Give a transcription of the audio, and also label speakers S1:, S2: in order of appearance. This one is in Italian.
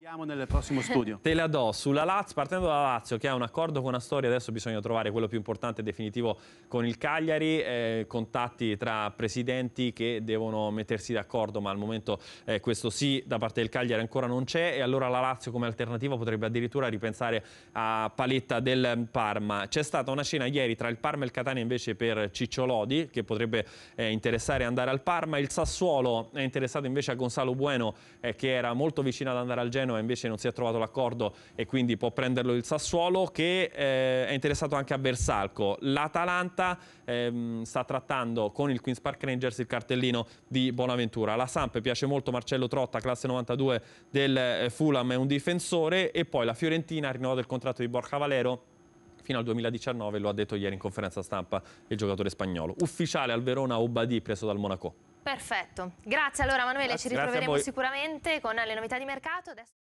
S1: Siamo nel prossimo studio. Te la do sulla Lazio, partendo dalla Lazio che ha un accordo con Astoria, adesso bisogna trovare quello più importante e definitivo con il Cagliari, eh, contatti tra presidenti che devono mettersi d'accordo, ma al momento eh, questo sì da parte del Cagliari ancora non c'è e allora la Lazio come alternativa potrebbe addirittura ripensare a paletta del Parma. C'è stata una scena ieri tra il Parma e il Catania invece per Cicciolodi che potrebbe eh, interessare andare al Parma, il Sassuolo è interessato invece a Gonzalo Bueno eh, che era molto vicino ad andare al Genoa ma invece non si è trovato l'accordo e quindi può prenderlo il Sassuolo, che eh, è interessato anche a Bersalco. L'Atalanta ehm, sta trattando con il Queen's Park Rangers il cartellino di Bonaventura. La Samp piace molto Marcello Trotta, classe 92 del eh, Fulham, è un difensore e poi la Fiorentina ha rinnovato il contratto di Borja Valero fino al 2019, lo ha detto ieri in conferenza stampa il giocatore spagnolo. Ufficiale al Verona Obadì preso dal Monaco.
S2: Perfetto, grazie allora Manuele, grazie, ci ritroveremo sicuramente con le novità di mercato. Adesso...